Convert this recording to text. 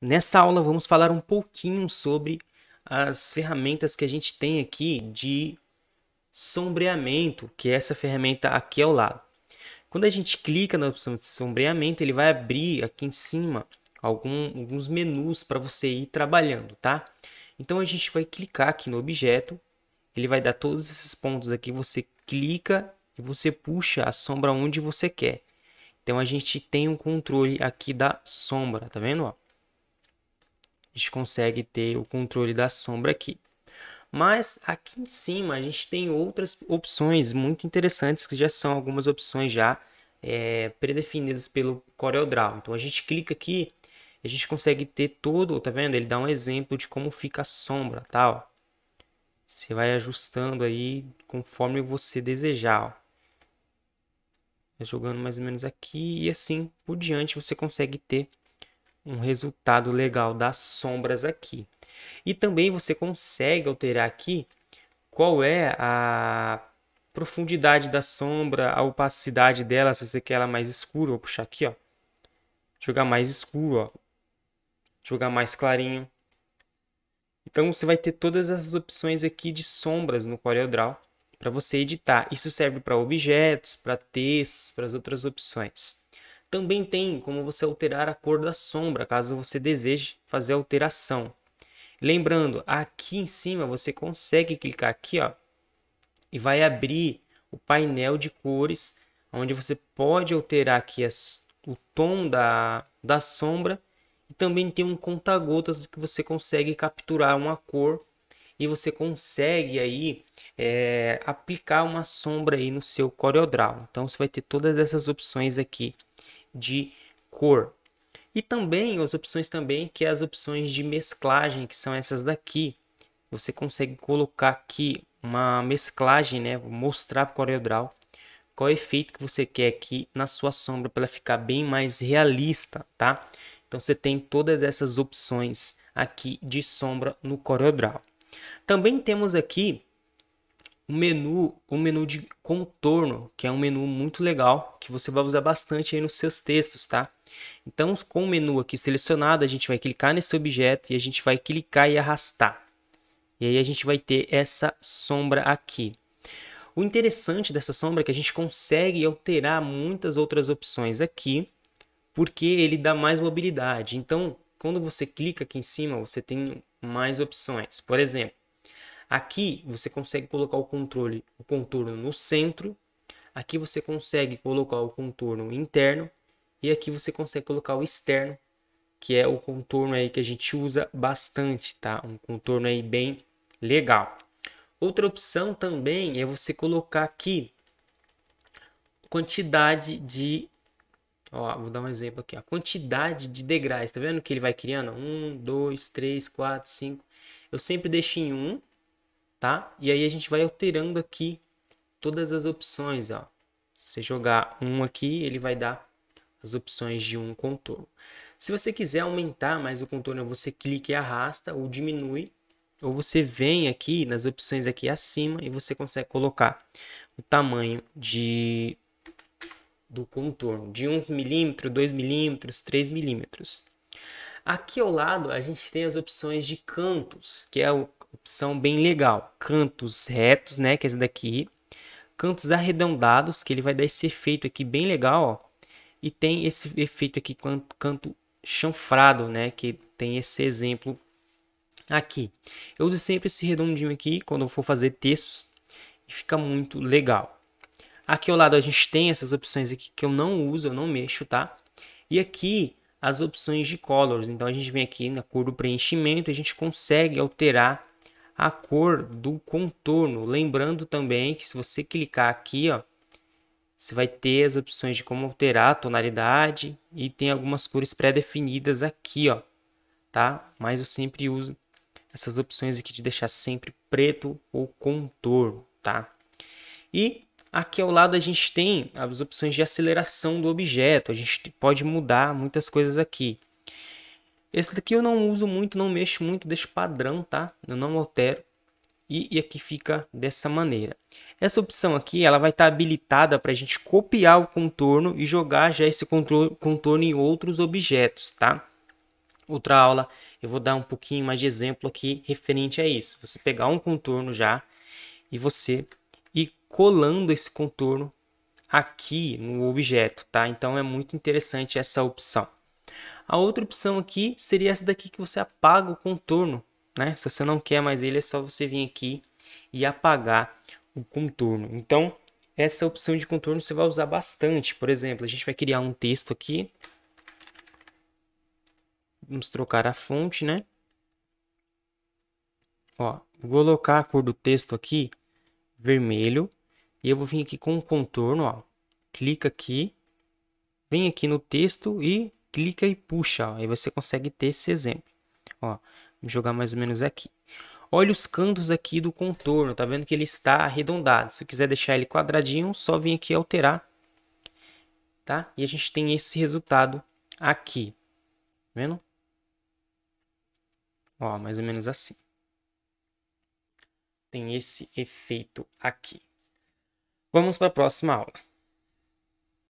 Nessa aula vamos falar um pouquinho sobre as ferramentas que a gente tem aqui de sombreamento, que é essa ferramenta aqui ao lado. Quando a gente clica na opção de sombreamento, ele vai abrir aqui em cima algum, alguns menus para você ir trabalhando, tá? Então a gente vai clicar aqui no objeto, ele vai dar todos esses pontos aqui, você clica e você puxa a sombra onde você quer. Então a gente tem um controle aqui da sombra, tá vendo? a gente consegue ter o controle da sombra aqui. Mas aqui em cima a gente tem outras opções muito interessantes que já são algumas opções já é, predefinidas pelo CorelDRAW. Então a gente clica aqui e a gente consegue ter todo, tá vendo? Ele dá um exemplo de como fica a sombra, tá? Ó. Você vai ajustando aí conforme você desejar, ó. Jogando mais ou menos aqui e assim por diante você consegue ter um resultado legal das sombras aqui. E também você consegue alterar aqui qual é a profundidade da sombra, a opacidade dela, se você quer ela mais escura, vou puxar aqui, ó. Jogar mais escuro, ó. Jogar mais clarinho. Então você vai ter todas as opções aqui de sombras no CorelDRAW para você editar. Isso serve para objetos, para textos, para as outras opções. Também tem como você alterar a cor da sombra, caso você deseje fazer alteração. Lembrando, aqui em cima você consegue clicar aqui, ó, e vai abrir o painel de cores, onde você pode alterar aqui as, o tom da, da sombra e também tem um conta-gotas que você consegue capturar uma cor e você consegue aí é, aplicar uma sombra aí no seu CorelDRAW. Então você vai ter todas essas opções aqui de cor. E também as opções também que é as opções de mesclagem, que são essas daqui. Você consegue colocar aqui uma mesclagem, né? Vou mostrar para é o CorelDRAW qual efeito que você quer aqui na sua sombra para ela ficar bem mais realista, tá? Então você tem todas essas opções aqui de sombra no CorelDRAW. Também temos aqui um menu, um menu de contorno, que é um menu muito legal, que você vai usar bastante aí nos seus textos, tá? Então, com o menu aqui selecionado, a gente vai clicar nesse objeto e a gente vai clicar e arrastar. E aí a gente vai ter essa sombra aqui. O interessante dessa sombra é que a gente consegue alterar muitas outras opções aqui, porque ele dá mais mobilidade. Então, quando você clica aqui em cima, você tem mais opções. Por exemplo, Aqui você consegue colocar o controle, o contorno no centro. Aqui você consegue colocar o contorno interno e aqui você consegue colocar o externo, que é o contorno aí que a gente usa bastante, tá? Um contorno aí bem legal. Outra opção também é você colocar aqui quantidade de Ó, vou dar um exemplo aqui. A quantidade de degraus, tá vendo que ele vai criando? um dois três quatro cinco Eu sempre deixo em um tá? E aí a gente vai alterando aqui todas as opções, ó. Se você jogar um aqui, ele vai dar as opções de um contorno. Se você quiser aumentar mais o contorno, você clica e arrasta ou diminui, ou você vem aqui nas opções aqui acima e você consegue colocar o tamanho de do contorno, de 1 milímetro, 2 milímetros, 3 milímetros. Aqui ao lado a gente tem as opções de cantos, que é o opção bem legal. Cantos retos, né? Que é esse daqui. Cantos arredondados, que ele vai dar esse efeito aqui bem legal, ó. E tem esse efeito aqui, canto chanfrado, né? Que tem esse exemplo aqui. Eu uso sempre esse redondinho aqui quando eu for fazer textos. E fica muito legal. Aqui ao lado a gente tem essas opções aqui que eu não uso, eu não mexo, tá? E aqui as opções de colors. Então a gente vem aqui na cor do preenchimento, a gente consegue alterar a cor do contorno. Lembrando também que se você clicar aqui, ó, você vai ter as opções de como alterar a tonalidade e tem algumas cores pré-definidas aqui, ó, tá? Mas eu sempre uso essas opções aqui de deixar sempre preto ou contorno, tá? E aqui ao lado a gente tem as opções de aceleração do objeto, a gente pode mudar muitas coisas aqui. Esse daqui eu não uso muito, não mexo muito, deixo padrão, tá? Eu não altero. E, e aqui fica dessa maneira. Essa opção aqui, ela vai estar tá habilitada para a gente copiar o contorno e jogar já esse contorno em outros objetos, tá? Outra aula eu vou dar um pouquinho mais de exemplo aqui referente a isso. Você pegar um contorno já e você ir colando esse contorno aqui no objeto, tá? Então é muito interessante essa opção. A outra opção aqui seria essa daqui que você apaga o contorno, né? Se você não quer mais ele, é só você vir aqui e apagar o contorno. Então, essa opção de contorno você vai usar bastante. Por exemplo, a gente vai criar um texto aqui. Vamos trocar a fonte, né? Ó, vou colocar a cor do texto aqui, vermelho. E eu vou vir aqui com o contorno, ó. Clica aqui. Vem aqui no texto e clica e puxa. Ó, aí você consegue ter esse exemplo. Ó, vou jogar mais ou menos aqui. Olha os cantos aqui do contorno, tá vendo que ele está arredondado. Se eu quiser deixar ele quadradinho, só vem aqui alterar, tá? E a gente tem esse resultado aqui, tá vendo? Ó, mais ou menos assim. Tem esse efeito aqui. Vamos para a próxima aula.